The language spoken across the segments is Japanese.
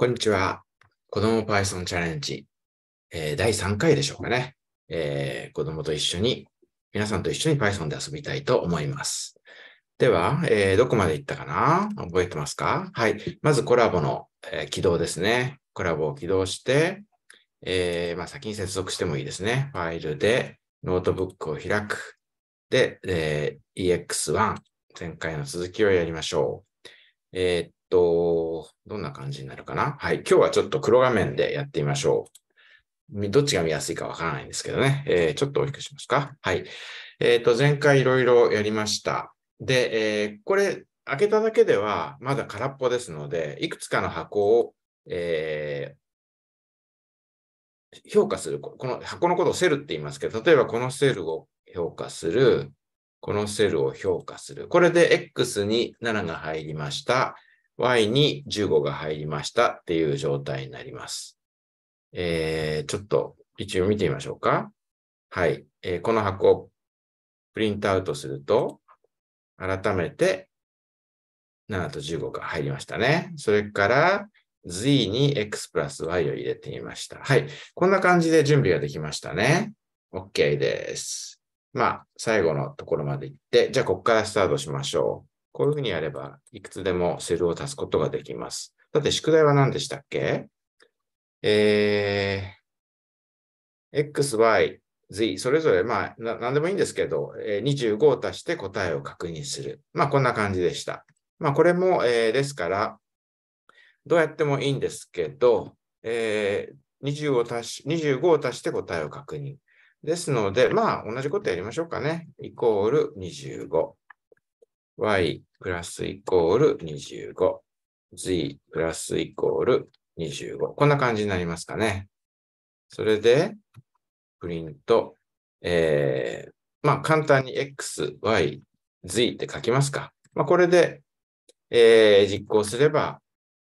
こんにちは。子供 Python チャレンジ、えー、第3回でしょうかね、えー。子供と一緒に、皆さんと一緒に Python で遊びたいと思います。では、えー、どこまで行ったかな覚えてますかはい。まずコラボの、えー、起動ですね。コラボを起動して、えーまあ、先に接続してもいいですね。ファイルでノートブックを開く。で、えー、EX1。前回の続きをやりましょう。えー、っと、どんな感じになるかなはい。今日はちょっと黒画面でやってみましょう。どっちが見やすいかわからないんですけどね。えー、ちょっと大きくしますか。はい。えっ、ー、と、前回いろいろやりました。で、えー、これ、開けただけではまだ空っぽですので、いくつかの箱を、えー、評価する。この箱のことをセルって言いますけど、例えばこのセルを評価する、このセルを評価する。これで X に7が入りました。y に15が入りましたっていう状態になります。えー、ちょっと一応見てみましょうか。はい。えー、この箱、プリントアウトすると、改めて7と15が入りましたね。それから、z に x プラス y を入れてみました。はい。こんな感じで準備ができましたね。OK です。まあ、最後のところまで行って、じゃあ、ここからスタートしましょう。こういうふうにやれば、いくつでもセルを足すことができます。だって宿題は何でしたっけえー、x, y, z、それぞれ、まあ、なんでもいいんですけど、えー、25を足して答えを確認する。まあ、こんな感じでした。まあ、これも、えー、ですから、どうやってもいいんですけど、えー、2を足し、25を足して答えを確認。ですので、まあ、同じことやりましょうかね。イコール25。y プラスイコール25、z プラスイコール25。こんな感じになりますかね。それで、プリント、えー、まあ、簡単に x, y, z って書きますか。まあ、これで、えー、実行すれば、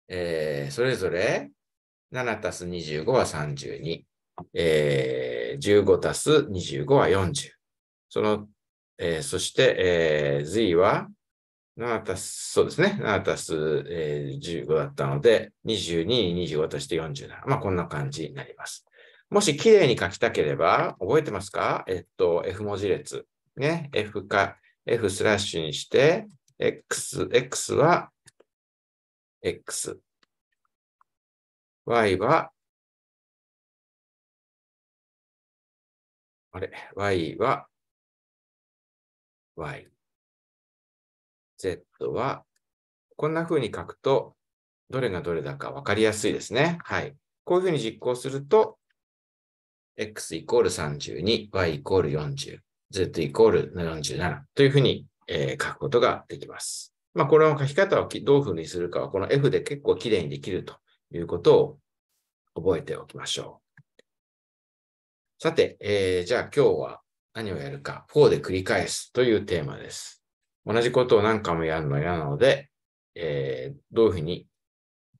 えー、それぞれ7たす25は32、えー、15たす25は40。その、えー、そして、えー、z は7たす、そうですね。7たす、えー、15だったので、22、25足して47。まあ、こんな感じになります。もし綺麗に書きたければ、覚えてますかえっと、F 文字列。ね。F か、F スラッシュにして、X、X は X。Y は、あれ ?Y は Y。Z は、こんな風に書くと、どれがどれだか分かりやすいですね。はい。こういうふうに実行すると、x イコール32、y イコール40、z イコール47というふうに、えー、書くことができます。まあ、これの書き方をどういうふうにするかは、この F で結構きれいにできるということを覚えておきましょう。さて、えー、じゃあ今日は何をやるか、4で繰り返すというテーマです。同じことを何回もやるの嫌なので、えー、どういうふうに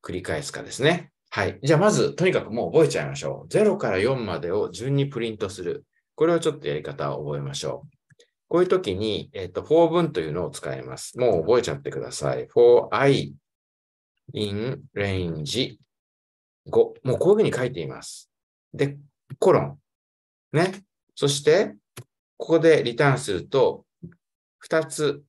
繰り返すかですね。はい。じゃあまず、とにかくもう覚えちゃいましょう。0から4までを順にプリントする。これをちょっとやり方を覚えましょう。こういう時に、えっ、ー、と、for 文というのを使います。もう覚えちゃってください。for i in range 5。もうこういうふうに書いています。で、コロン。ね。そして、ここでリターンすると、2つ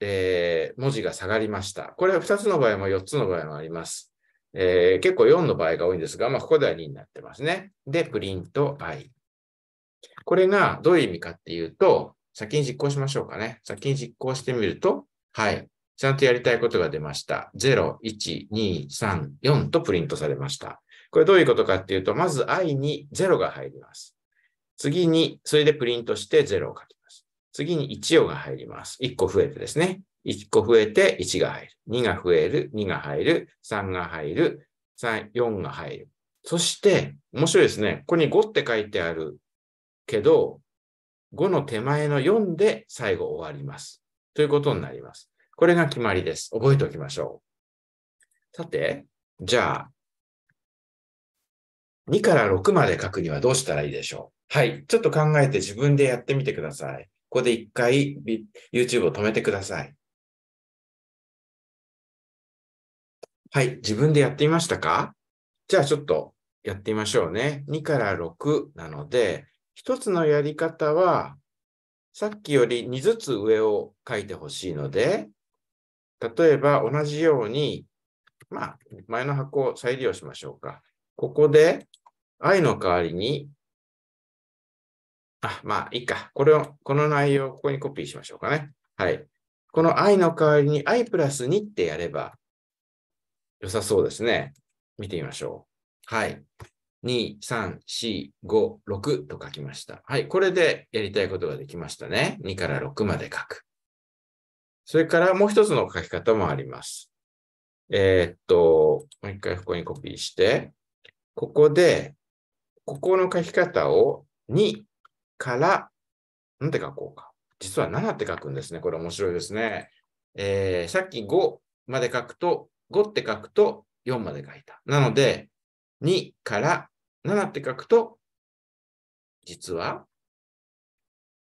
えー、文字が下がりました。これは2つの場合も4つの場合もあります。えー、結構4の場合が多いんですが、まあ、ここでは2になってますね。で、プリント i。これがどういう意味かっていうと、先に実行しましょうかね。先に実行してみると、はい。ちゃんとやりたいことが出ました。0、1、2、3、4とプリントされました。これどういうことかっていうと、まず i に0が入ります。次に、それでプリントして0を書き次に1をが入ります。1個増えてですね。1個増えて1が入る。2が増える。2が入る。3が入る。3、4が入る。そして、面白いですね。ここに5って書いてあるけど、5の手前の4で最後終わります。ということになります。これが決まりです。覚えておきましょう。さて、じゃあ、2から6まで書くにはどうしたらいいでしょうはい。ちょっと考えて自分でやってみてください。ここで一回 YouTube を止めてください。はい、自分でやってみましたかじゃあちょっとやってみましょうね。2から6なので、1つのやり方は、さっきより2ずつ上を書いてほしいので、例えば同じように、まあ、前の箱を再利用しましょうか。ここで、愛の代わりにあ、まあ、いいか。これを、この内容をここにコピーしましょうかね。はい。この i の代わりに i プラス2ってやれば良さそうですね。見てみましょう。はい。2、3、4、5、6と書きました。はい。これでやりたいことができましたね。2から6まで書く。それからもう一つの書き方もあります。えー、っと、もう一回ここにコピーして、ここで、ここの書き方を2から、なんて書こうか。実は7って書くんですね。これ面白いですね。えー、さっき5まで書くと、5って書くと4まで書いた。なので、2から7って書くと、実は、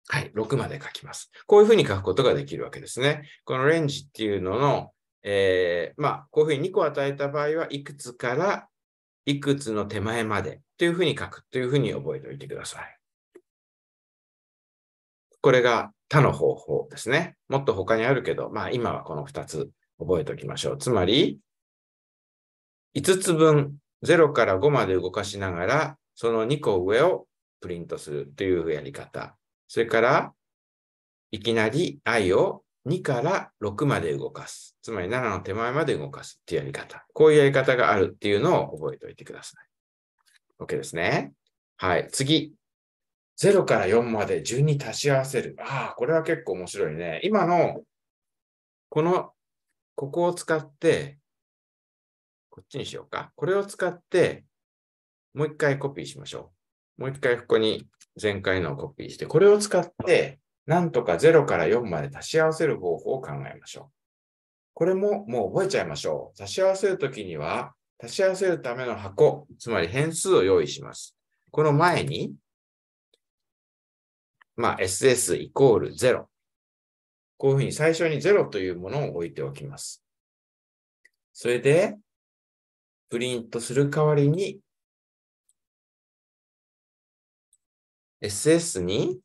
はい、6まで書きます。こういうふうに書くことができるわけですね。このレンジっていうのの、えー、まあ、こういうふうに2個与えた場合はいくつからいくつの手前までというふうに書くというふうに覚えておいてください。これが他の方法ですね。もっと他にあるけど、まあ今はこの2つ覚えておきましょう。つまり、5つ分0から5まで動かしながら、その2個上をプリントするというやり方。それから、いきなり i を2から6まで動かす。つまり7の手前まで動かすっていうやり方。こういうやり方があるっていうのを覚えておいてください。OK ですね。はい。次。0から4まで順に足し合わせる。ああ、これは結構面白いね。今の、この、ここを使って、こっちにしようか。これを使って、もう一回コピーしましょう。もう一回ここに前回のをコピーして、これを使って、なんとか0から4まで足し合わせる方法を考えましょう。これももう覚えちゃいましょう。足し合わせるときには、足し合わせるための箱、つまり変数を用意します。この前にまあ、SS イコール0。こういうふうに最初に0というものを置いておきます。それで、プリントする代わりに、SS に、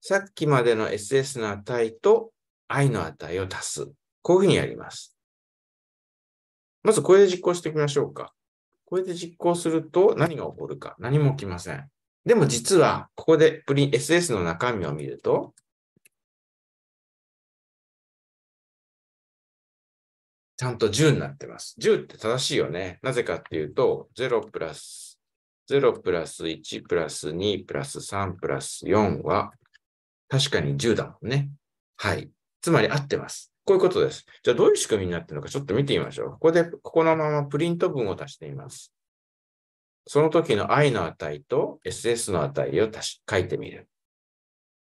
さっきまでの SS の値と i の値を足す。こういうふうにやります。まずこれで実行してみましょうか。これで実行すると何が起こるか何も起きません。でも実は、ここでプリン SS の中身を見ると、ちゃんと10になってます。10って正しいよね。なぜかっていうと、0プラス、0プラス1プラス2プラス3プラス4は、確かに10だもんね。はい。つまり合ってます。こういうことです。じゃあどういう仕組みになってるのかちょっと見てみましょう。ここで、ここのままプリント文を足してみます。その時の i の値と ss の値を足し書いてみる。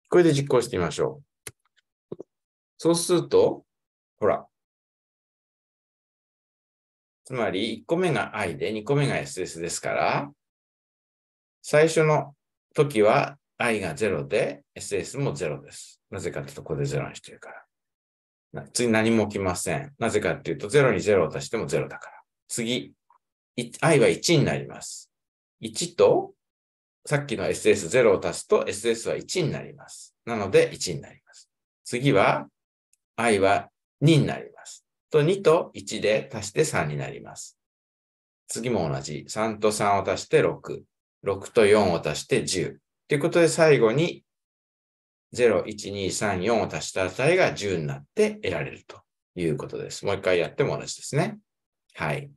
これで実行してみましょう。そうすると、ほら。つまり、1個目が i で2個目が ss ですから、最初の時は i が0で ss も0です。なぜかというと、ここで0にしてるから。次何も起きません。なぜかっていうと、0に0を足しても0だから。次、i は1になります。1と、さっきの ss0 を足すと ss は1になります。なので1になります。次は、i は2になります。と2と1で足して3になります。次も同じ。3と3を足して6。6と4を足して10。ということで最後に0、1、2、3、4を足した値が10になって得られるということです。もう一回やっても同じですね。はい。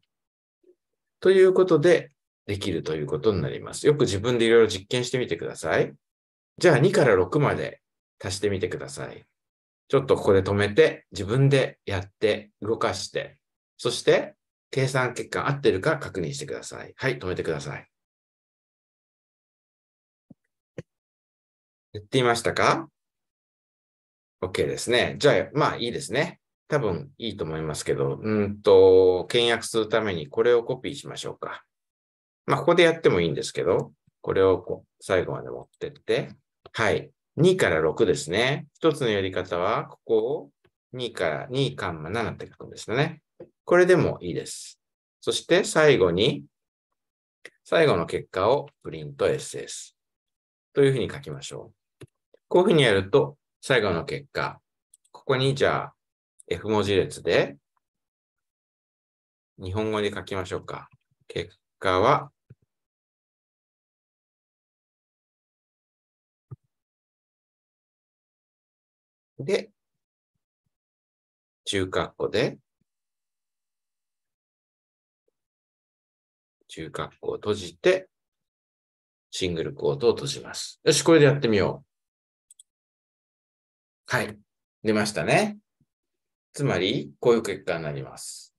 ということで、できるということになります。よく自分でいろいろ実験してみてください。じゃあ2から6まで足してみてください。ちょっとここで止めて、自分でやって、動かして、そして計算結果合ってるか確認してください。はい、止めてください。言っていましたか ?OK ですね。じゃあ、まあいいですね。多分いいと思いますけど、うんと、倹約するためにこれをコピーしましょうか。まあ、ここでやってもいいんですけど、これをこう最後まで持ってって、はい。2から6ですね。一つのやり方は、ここを2から2カンマ7って書くんですよね。これでもいいです。そして最後に、最後の結果をプリント SS というふうに書きましょう。こういうふうにやると、最後の結果、ここにじゃあ F 文字列で、日本語で書きましょうか。結果は、で、中括弧で、中括弧を閉じて、シングルコートを閉じます。よし、これでやってみよう。はい。出ましたね。つまり、こういう結果になります。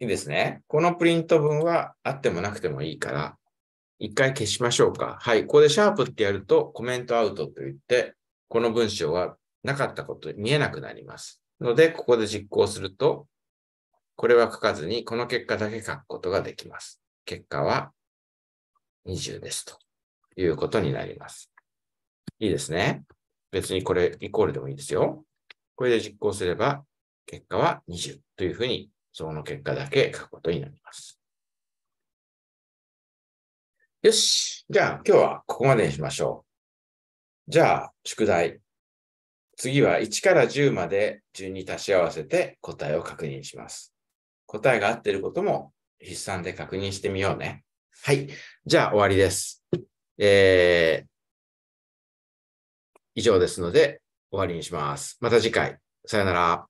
いいですね。このプリント文はあってもなくてもいいから、一回消しましょうか。はい。ここでシャープってやると、コメントアウトといって、この文章はなかったこと、見えなくなります。ので、ここで実行すると、これは書かずに、この結果だけ書くことができます。結果は20ですということになります。いいですね。別にこれイコールでもいいですよ。これで実行すれば、結果は20というふうに、その結果だけ書くことになります。よし。じゃあ、今日はここまでにしましょう。じゃあ、宿題。次は1から10まで順に足し合わせて答えを確認します。答えが合っていることも筆算で確認してみようね。はい。じゃあ、終わりです。えー以上ですので終わりにします。また次回。さよなら。